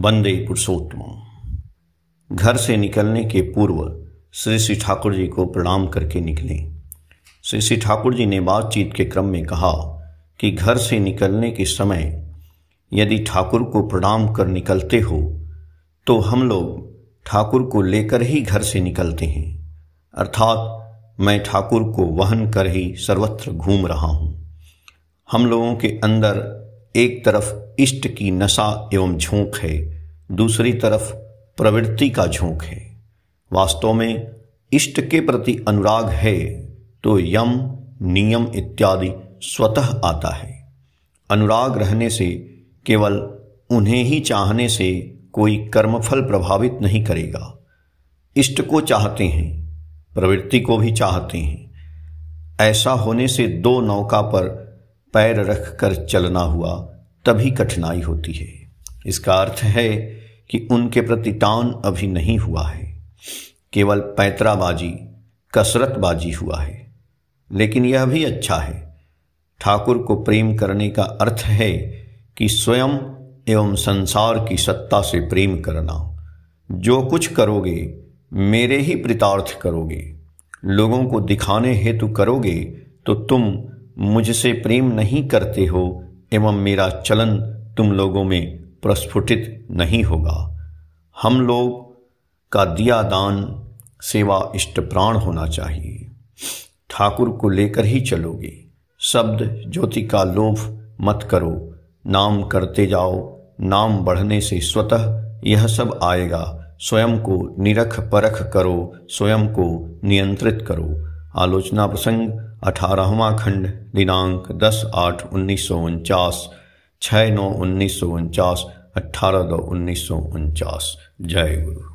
वंदे पुरुषोत्तम घर से निकलने के पूर्व श्री श्री ठाकुर जी को प्रणाम करके निकले श्री श्री ठाकुर जी ने बातचीत के क्रम में कहा कि घर से निकलने के समय यदि ठाकुर को प्रणाम कर निकलते हो तो हम लोग ठाकुर को लेकर ही घर से निकलते हैं अर्थात मैं ठाकुर को वहन कर ही सर्वत्र घूम रहा हूँ हम लोगों के अंदर एक तरफ इष्ट की नशा एवं झोंक है दूसरी तरफ प्रवृत्ति का झोंक है वास्तव में इष्ट के प्रति अनुराग है तो यम नियम इत्यादि स्वतः आता है अनुराग रहने से केवल उन्हें ही चाहने से कोई कर्मफल प्रभावित नहीं करेगा इष्ट को चाहते हैं प्रवृत्ति को भी चाहते हैं ऐसा होने से दो नौका पर पैर रख कर चलना हुआ तभी कठिनाई होती है इसका अर्थ है कि उनके प्रति तान अभी नहीं हुआ है केवल पैतराबाजी कसरतबाजी हुआ है लेकिन यह भी अच्छा है ठाकुर को प्रेम करने का अर्थ है कि स्वयं एवं संसार की सत्ता से प्रेम करना जो कुछ करोगे मेरे ही प्रितार्थ करोगे लोगों को दिखाने हेतु करोगे तो तुम मुझसे प्रेम नहीं करते हो एवं मेरा चलन तुम लोगों में प्रस्फुटित नहीं होगा हम लोग का दिया दान सेवा इष्ट प्राण होना चाहिए ठाकुर को लेकर ही चलोगे शब्द ज्योति का लोभ मत करो नाम करते जाओ नाम बढ़ने से स्वतः यह सब आएगा स्वयं को निरख परख करो स्वयं को नियंत्रित करो आलोचना प्रसंग अठारहवा खंड दिनांक दस आठ उन्नीस सौ उनचास छः नौ उन्नीस सौ उनचास अट्ठारह दो उन्नीस सौ उनचास जय गुरु